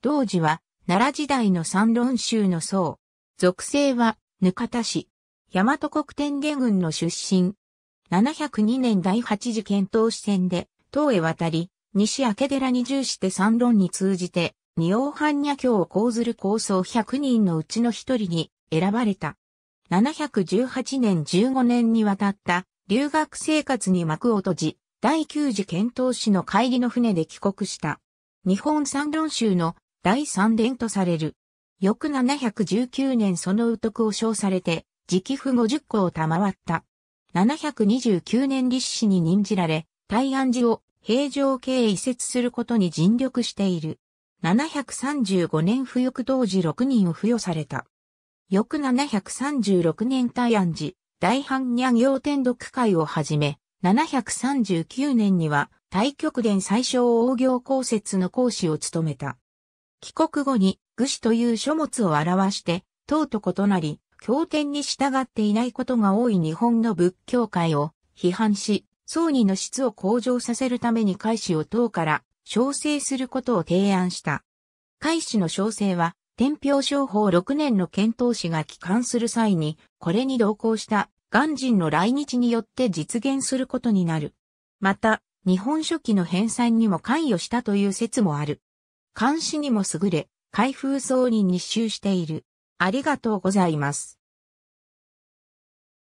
同時は、奈良時代の三論宗の僧。属性は、ぬかた市。大和国天下軍の出身。702年第八次検討支店で、東へ渡り、西明寺に従して三論に通じて、二王般若教を講ずる構想100人のうちの一人に選ばれた。718年15年にわたった留学生活に幕を閉じ、第9次遣唐使の帰りの船で帰国した。日本三論宗の第三連とされる。翌719年その宇徳を称されて、直付50個を賜った。729年立志に任じられ、大安寺を平城系移設することに尽力している。735年不翼当時6人を付与された。翌736年大安寺、大般若行天独会をはじめ、739年には、大極殿最小王行公設の講師を務めた。帰国後に愚子という書物を表して、党と異なり、経典に従っていないことが多い日本の仏教界を批判し、葬儀の質を向上させるために開始を党から調整することを提案した。開始の調整は、天平商法6年の検討士が帰還する際に、これに同行した鑑人の来日によって実現することになる。また、日本書紀の編纂にも関与したという説もある。監視にも優れ、開封層に密集している。ありがとうございます。